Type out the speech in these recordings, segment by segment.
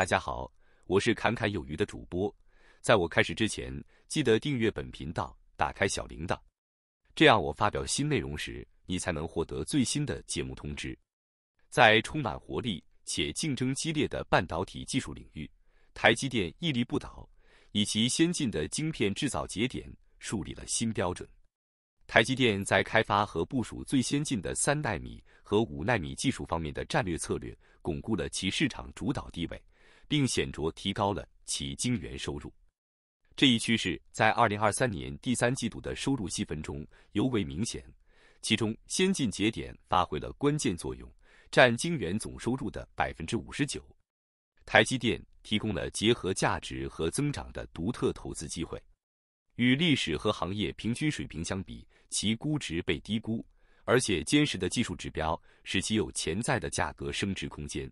大家好，我是侃侃有余的主播。在我开始之前，记得订阅本频道，打开小铃铛，这样我发表新内容时，你才能获得最新的节目通知。在充满活力且竞争激烈的半导体技术领域，台积电屹立不倒，以其先进的晶片制造节点树立了新标准。台积电在开发和部署最先进的三纳米和五纳米技术方面的战略策略，巩固了其市场主导地位。并显著提高了其晶圆收入。这一趋势在二零二三年第三季度的收入细分中尤为明显，其中先进节点发挥了关键作用，占晶圆总收入的百分之五十九。台积电提供了结合价值和增长的独特投资机会。与历史和行业平均水平相比，其估值被低估，而且坚实的技术指标使其有潜在的价格升值空间。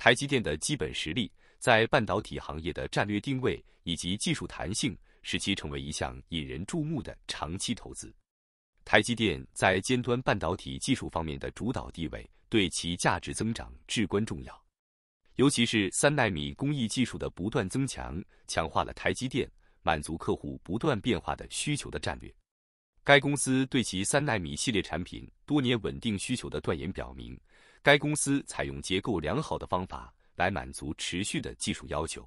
台积电的基本实力、在半导体行业的战略定位以及技术弹性，使其成为一项引人注目的长期投资。台积电在尖端半导体技术方面的主导地位，对其价值增长至关重要。尤其是三纳米工艺技术的不断增强，强化了台积电满足客户不断变化的需求的战略。该公司对其三纳米系列产品多年稳定需求的断言表明。该公司采用结构良好的方法来满足持续的技术要求。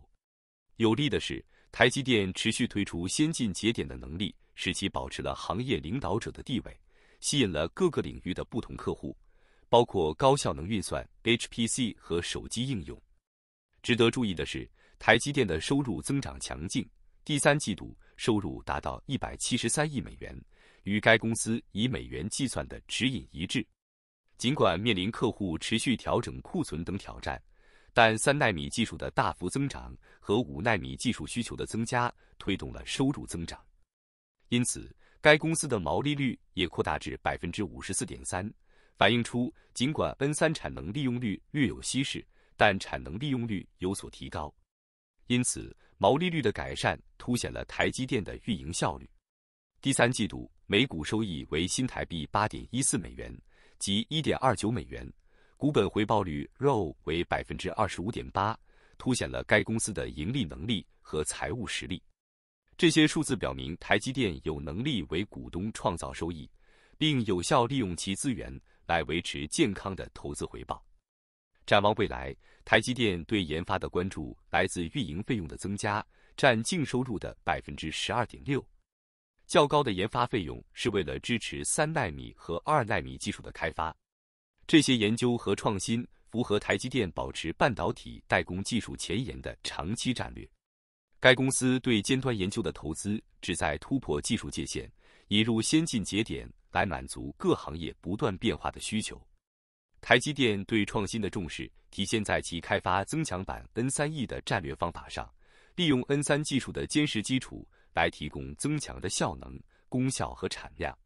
有利的是，台积电持续推出先进节点的能力，使其保持了行业领导者的地位，吸引了各个领域的不同客户，包括高效能运算 （HPC） 和手机应用。值得注意的是，台积电的收入增长强劲，第三季度收入达到一百七十三亿美元，与该公司以美元计算的指引一致。尽管面临客户持续调整库存等挑战，但三纳米技术的大幅增长和五纳米技术需求的增加推动了收入增长。因此，该公司的毛利率也扩大至百分之五十四点三，反映出尽管 N 三产能利用率略有稀释，但产能利用率有所提高。因此，毛利率的改善凸显了台积电的运营效率。第三季度每股收益为新台币八点一四美元。一1.29美元，股本回报率 ROE 为百分之二十五点八，凸显了该公司的盈利能力和财务实力。这些数字表明台积电有能力为股东创造收益，并有效利用其资源来维持健康的投资回报。展望未来，台积电对研发的关注来自运营费用的增加，占净收入的百分之十二点六。较高的研发费用是为了支持三纳米和二纳米技术的开发。这些研究和创新符合台积电保持半导体代工技术前沿的长期战略。该公司对尖端研究的投资旨在突破技术界限，引入先进节点，来满足各行业不断变化的需求。台积电对创新的重视体现在其开发增强版 N 三 E 的战略方法上，利用 N 三技术的坚实基础。来提供增强的效能、功效和产量。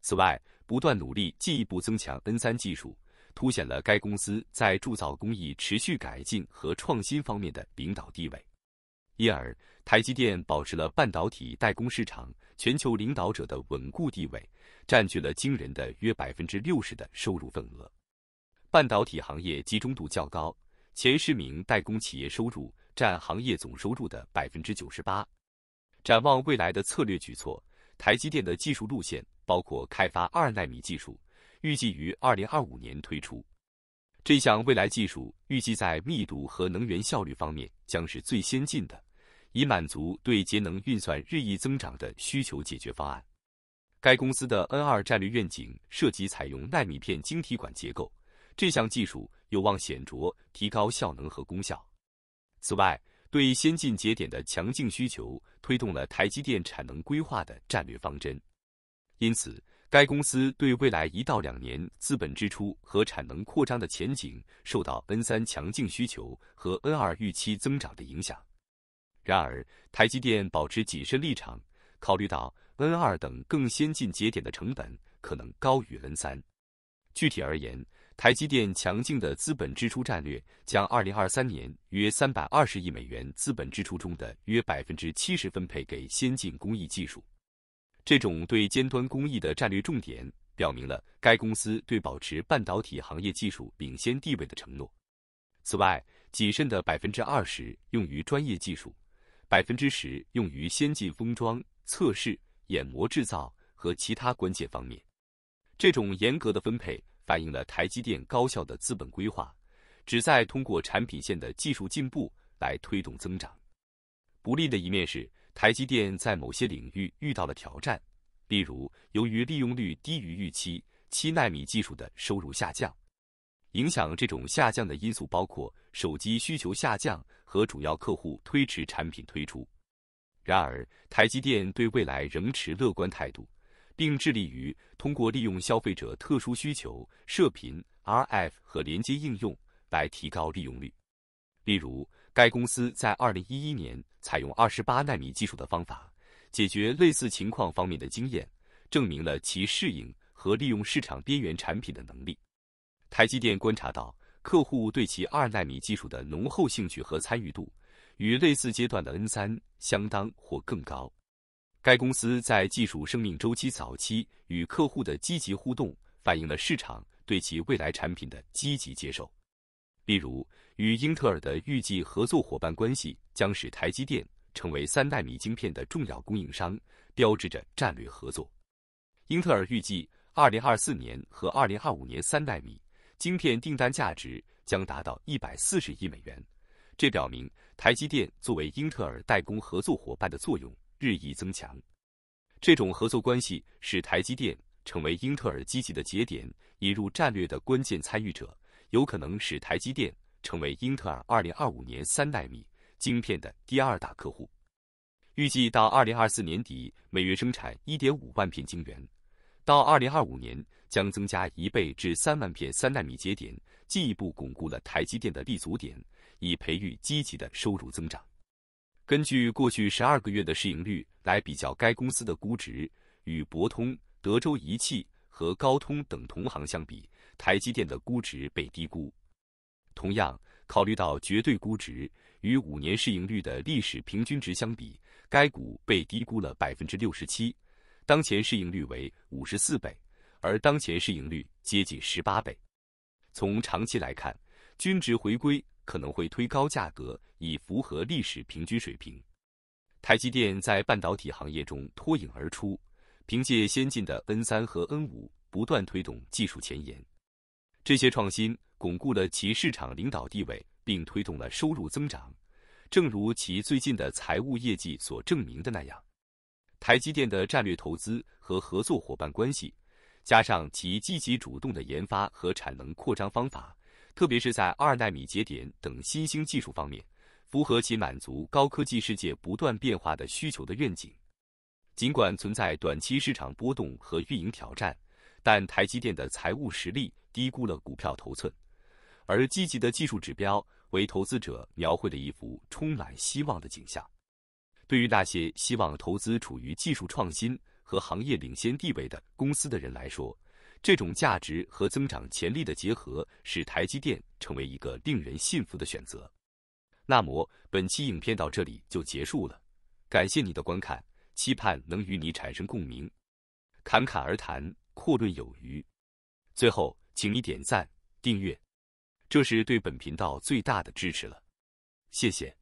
此外，不断努力进一步增强 N 三技术，凸显了该公司在铸造工艺持续改进和创新方面的领导地位。因而，台积电保持了半导体代工市场全球领导者的稳固地位，占据了惊人的约百分之六十的收入份额。半导体行业集中度较高，前十名代工企业收入占行业总收入的百分之九十八。展望未来的策略举措，台积电的技术路线包括开发二纳米技术，预计于二零二五年推出。这项未来技术预计在密度和能源效率方面将是最先进的，以满足对节能运算日益增长的需求。解决方案。该公司的 N 二战略愿景涉及采用纳米片晶体管结构，这项技术有望显著提高效能和功效。此外，对先进节点的强劲需求推动了台积电产能规划的战略方针，因此该公司对未来一到两年资本支出和产能扩张的前景受到 N3 强劲需求和 N2 预期增长的影响。然而，台积电保持谨慎立场，考虑到 N2 等更先进节点的成本可能高于 N3。具体而言，台积电强劲的资本支出战略，将二零二三年约三百二十亿美元资本支出中的约百分之七十分配给先进工艺技术。这种对尖端工艺的战略重点，表明了该公司对保持半导体行业技术领先地位的承诺。此外，谨慎的百分之二十用于专业技术，百分之十用于先进封装、测试、研磨制造和其他关键方面。这种严格的分配。反映了台积电高效的资本规划，旨在通过产品线的技术进步来推动增长。不利的一面是，台积电在某些领域遇到了挑战，例如由于利用率低于预期，七纳米技术的收入下降。影响这种下降的因素包括手机需求下降和主要客户推迟产品推出。然而，台积电对未来仍持乐观态度。并致力于通过利用消费者特殊需求、射频 （RF） 和连接应用来提高利用率。例如，该公司在二零一一年采用二十八纳米技术的方法解决类似情况方面的经验，证明了其适应和利用市场边缘产品的能力。台积电观察到，客户对其二纳米技术的浓厚兴趣和参与度，与类似阶段的 N 三相当或更高。该公司在技术生命周期早期与客户的积极互动，反映了市场对其未来产品的积极接受。例如，与英特尔的预计合作伙伴关系将使台积电成为三纳米晶片的重要供应商，标志着战略合作。英特尔预计，二零二四年和二零二五年三纳米晶片订单价值将达到一百四十亿美元，这表明台积电作为英特尔代工合作伙伴的作用。日益增强，这种合作关系使台积电成为英特尔积极的节点引入战略的关键参与者，有可能使台积电成为英特尔2025年三纳米晶片的第二大客户。预计到2024年底每月生产1.5万片晶圆，到2025年将增加一倍至3万片三纳米节点，进一步巩固了台积电的立足点，以培育积极的收入增长。根据过去十二个月的市盈率来比较，该公司的估值与博通、德州仪器和高通等同行相比，台积电的估值被低估。同样，考虑到绝对估值与五年市盈率的历史平均值相比，该股被低估了百分之六十七。当前市盈率为五十四倍，而当前市盈率接近十八倍。从长期来看，均值回归。可能会推高价格，以符合历史平均水平。台积电在半导体行业中脱颖而出，凭借先进的 N 三和 N 五，不断推动技术前沿。这些创新巩固了其市场领导地位，并推动了收入增长。正如其最近的财务业绩所证明的那样，台积电的战略投资和合作伙伴关系，加上其积极主动的研发和产能扩张方法。特别是在二纳米节点等新兴技术方面，符合其满足高科技世界不断变化的需求的愿景。尽管存在短期市场波动和运营挑战，但台积电的财务实力低估了股票头寸，而积极的技术指标为投资者描绘了一幅充满希望的景象。对于那些希望投资处于技术创新和行业领先地位的公司的人来说，这种价值和增长潜力的结合，使台积电成为一个令人信服的选择。那么本期影片到这里就结束了，感谢你的观看，期盼能与你产生共鸣。侃侃而谈，阔论有余。最后，请你点赞、订阅，这是对本频道最大的支持了。谢谢。